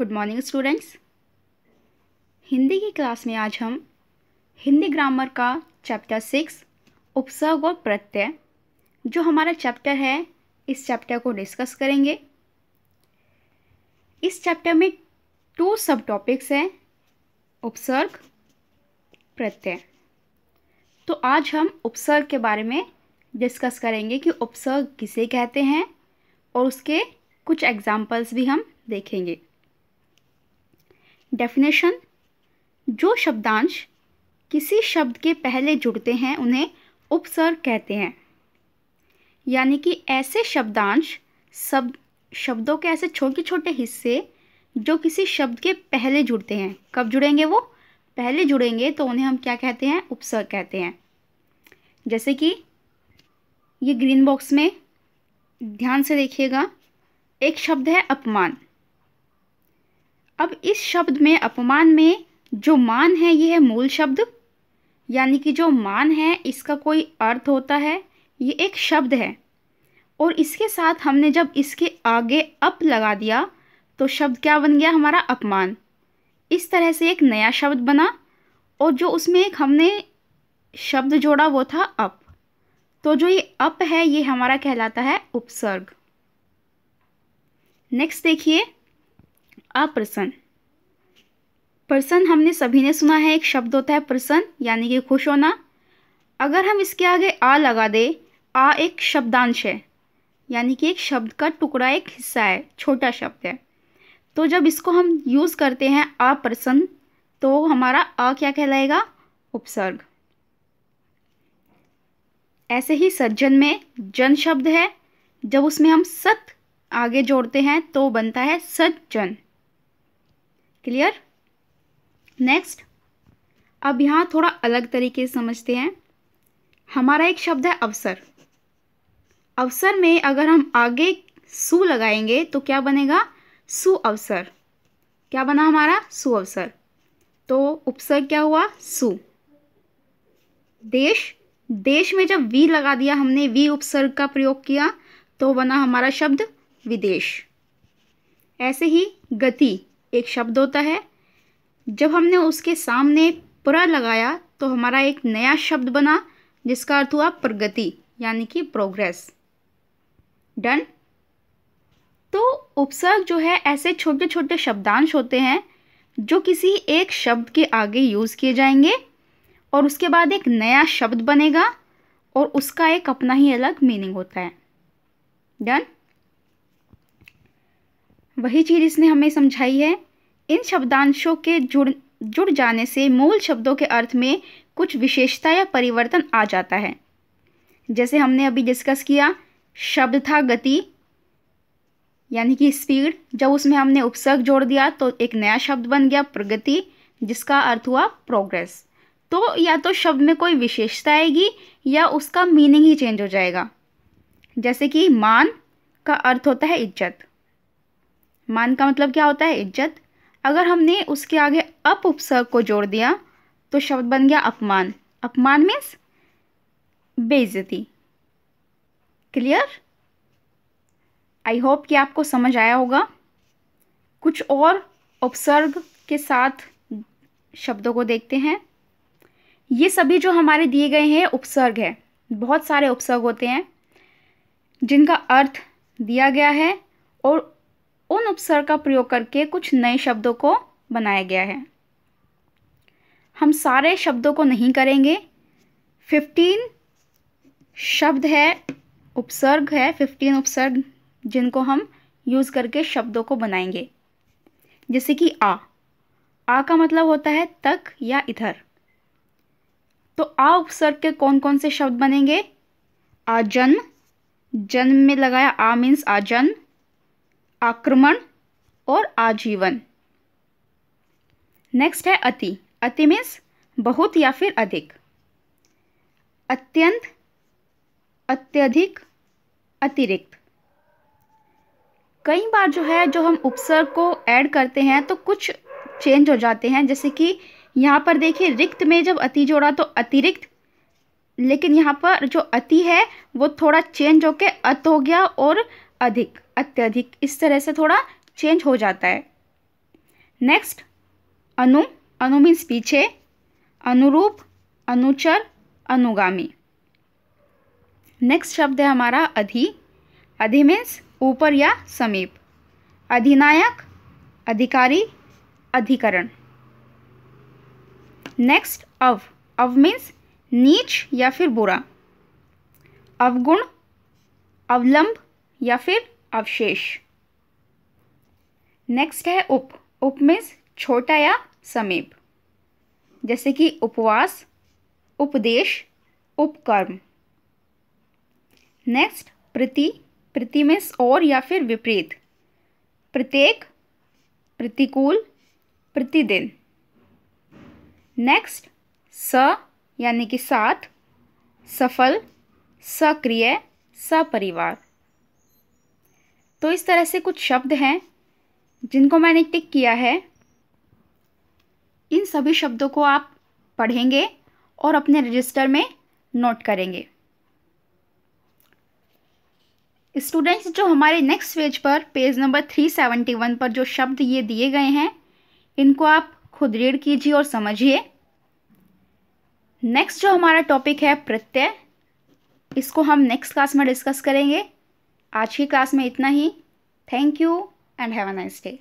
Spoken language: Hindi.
गुड मॉर्निंग स्टूडेंट्स हिंदी की क्लास में आज हम हिंदी ग्रामर का चैप्टर सिक्स उपसर्ग और प्रत्यय जो हमारा चैप्टर है इस चैप्टर को डिस्कस करेंगे इस चैप्टर में टू सब टॉपिक्स हैं उपसर्ग प्रत्यय तो आज हम उपसर्ग के बारे में डिस्कस करेंगे कि उपसर्ग किसे कहते हैं और उसके कुछ एग्जाम्पल्स भी हम देखेंगे डेफिनेशन जो शब्दांश किसी शब्द के पहले जुड़ते हैं उन्हें उपसर्ग कहते हैं यानी कि ऐसे शब्दांश शब्द शब्दों के ऐसे छोटे छोटे हिस्से जो किसी शब्द के पहले जुड़ते हैं कब जुड़ेंगे वो पहले जुड़ेंगे तो उन्हें हम क्या कहते हैं उपसर्ग कहते हैं जैसे कि ये ग्रीन बॉक्स में ध्यान से देखिएगा एक शब्द है अपमान अब इस शब्द में अपमान में जो मान है ये है मूल शब्द यानी कि जो मान है इसका कोई अर्थ होता है ये एक शब्द है और इसके साथ हमने जब इसके आगे अप लगा दिया तो शब्द क्या बन गया हमारा अपमान इस तरह से एक नया शब्द बना और जो उसमें एक हमने शब्द जोड़ा वो था अप तो जो ये अप है ये हमारा कहलाता है उपसर्ग नेक्स्ट देखिए अप्रसन्न प्रसन्न हमने सभी ने सुना है एक शब्द होता है प्रसन्न यानी कि खुश होना अगर हम इसके आगे आ लगा दे आ एक शब्दांश है यानी कि एक शब्द का टुकड़ा एक हिस्सा है छोटा शब्द है तो जब इसको हम यूज़ करते हैं अप्रसन्न तो हमारा अ क्या कहलाएगा उपसर्ग ऐसे ही सज्जन में जन शब्द है जब उसमें हम सत आगे जोड़ते हैं तो बनता है सज्जन क्लियर नेक्स्ट अब यहाँ थोड़ा अलग तरीके से समझते हैं हमारा एक शब्द है अवसर अवसर में अगर हम आगे सु लगाएंगे तो क्या बनेगा सु अवसर क्या बना हमारा सु अवसर तो उपसर्ग क्या हुआ सु देश देश में जब वी लगा दिया हमने वी उपसर्ग का प्रयोग किया तो बना हमारा शब्द विदेश ऐसे ही गति एक शब्द होता है जब हमने उसके सामने पुरा लगाया तो हमारा एक नया शब्द बना जिसका अर्थ हुआ प्रगति यानी कि प्रोग्रेस डन तो उपसर्ग जो है ऐसे छोटे छोटे शब्दांश होते हैं जो किसी एक शब्द के आगे यूज़ किए जाएंगे और उसके बाद एक नया शब्द बनेगा और उसका एक अपना ही अलग मीनिंग होता है डन वही चीज़ इसने हमें समझाई है इन शब्दांशों के जुड़ जुड़ जाने से मूल शब्दों के अर्थ में कुछ विशेषता या परिवर्तन आ जाता है जैसे हमने अभी डिस्कस किया शब्द था गति यानी कि स्पीड जब उसमें हमने उपसर्ग जोड़ दिया तो एक नया शब्द बन गया प्रगति जिसका अर्थ हुआ प्रोग्रेस तो या तो शब्द में कोई विशेषता आएगी या उसका मीनिंग ही चेंज हो जाएगा जैसे कि मान का अर्थ होता है इज्जत मान का मतलब क्या होता है इज्जत अगर हमने उसके आगे अप उपसर्ग को जोड़ दिया तो शब्द बन गया अपमान अपमान मीन्स बेइज्जती क्लियर आई होप कि आपको समझ आया होगा कुछ और उपसर्ग के साथ शब्दों को देखते हैं ये सभी जो हमारे दिए गए हैं उपसर्ग है बहुत सारे उपसर्ग होते हैं जिनका अर्थ दिया गया है और उन उपसर्ग का प्रयोग करके कुछ नए शब्दों को बनाया गया है हम सारे शब्दों को नहीं करेंगे फिफ्टीन शब्द है उपसर्ग है फिफ्टीन उपसर्ग जिनको हम यूज़ करके शब्दों को बनाएंगे जैसे कि आ आ का मतलब होता है तक या इधर तो आ उपसर्ग के कौन कौन से शब्द बनेंगे आजन्म जन्म में लगाया आ मीन्स आजन्म आक्रमण और आजीवन नेक्स्ट है अति अति मीन्स बहुत या फिर अधिक अत्यंत अत्यधिक अतिरिक्त कई बार जो है जो हम उपसर्ग को ऐड करते हैं तो कुछ चेंज हो जाते हैं जैसे कि यहाँ पर देखिए रिक्त में जब अति जोड़ा तो अतिरिक्त लेकिन यहाँ पर जो अति है वो थोड़ा चेंज होके अत हो गया और अधिक अत्यधिक इस तरह से थोड़ा चेंज हो जाता है नेक्स्ट अनु अनु मीन्स पीछे अनुरूप अनुचर अनुगामी नेक्स्ट शब्द है हमारा अधि अधि मीन्स ऊपर या समीप अधिनायक अधिकारी अधिकरण नेक्स्ट अव अव मीन्स नीच या फिर बुरा अवगुण अवलंब या फिर अवशेष नेक्स्ट है उप उप मीन्स छोटा या समीप जैसे कि उपवास उपदेश उपकर्म नेक्स्ट प्रति प्रति मीन्स और या फिर विपरीत प्रत्येक प्रतिकूल प्रतिदिन नेक्स्ट स यानी कि साथ सफल सक्रिय सपरिवार तो इस तरह से कुछ शब्द हैं जिनको मैंने टिक किया है इन सभी शब्दों को आप पढ़ेंगे और अपने रजिस्टर में नोट करेंगे स्टूडेंट्स जो हमारे नेक्स्ट पेज पर page number three seventy one पर जो शब्द ये दिए गए हैं इनको आप खुद रीड कीजिए और समझिए नेक्स्ट जो हमारा टॉपिक है प्रत्यय इसको हम नेक्स्ट क्लास में डिस्कस करेंगे आज की क्लास में इतना ही thank you and have a nice day